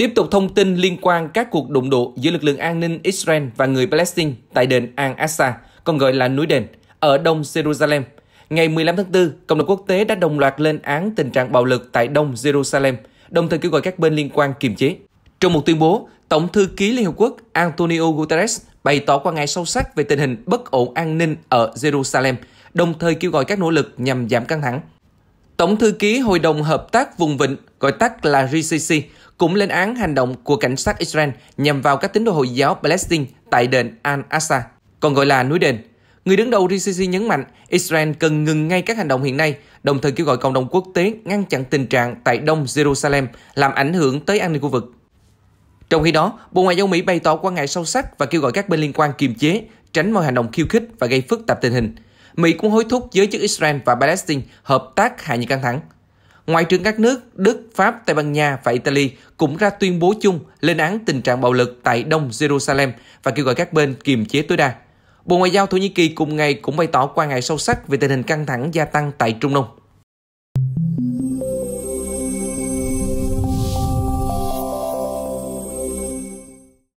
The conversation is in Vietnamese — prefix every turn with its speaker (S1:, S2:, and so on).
S1: Tiếp tục thông tin liên quan các cuộc đụng độ giữa lực lượng an ninh Israel và người Palestine tại đền Al-Aqsa, còn gọi là núi đền, ở đông Jerusalem. Ngày 15 tháng 4, cộng đồng quốc tế đã đồng loạt lên án tình trạng bạo lực tại đông Jerusalem, đồng thời kêu gọi các bên liên quan kiềm chế. Trong một tuyên bố, Tổng thư ký Liên Hợp Quốc Antonio Guterres bày tỏ quan ngại sâu sắc về tình hình bất ổn an ninh ở Jerusalem, đồng thời kêu gọi các nỗ lực nhằm giảm căng thẳng. Tổng thư ký Hội đồng Hợp tác Vùng Vịnh, gọi tắt là GCC, cũng lên án hành động của cảnh sát Israel nhằm vào các tín đồ Hồi giáo Palestine tại đền Al-Aqsa, còn gọi là núi đền. Người đứng đầu GCC nhấn mạnh Israel cần ngừng ngay các hành động hiện nay, đồng thời kêu gọi cộng đồng quốc tế ngăn chặn tình trạng tại Đông Jerusalem làm ảnh hưởng tới an ninh khu vực. Trong khi đó, Bộ Ngoại giao Mỹ bày tỏ quan ngại sâu sắc và kêu gọi các bên liên quan kiềm chế, tránh mọi hành động khiêu khích và gây phức tạp tình hình. Mỹ cũng hối thúc giới chức Israel và Palestine hợp tác hạ nhiệt căng thẳng. Ngoại trưởng các nước Đức, Pháp, Tây Ban Nha và Italy cũng ra tuyên bố chung lên án tình trạng bạo lực tại Đông Jerusalem và kêu gọi các bên kiềm chế tối đa. Bộ Ngoại giao Thổ Nhĩ Kỳ cùng ngày cũng bày tỏ quan ngại sâu sắc về tình hình căng thẳng gia tăng tại Trung Đông.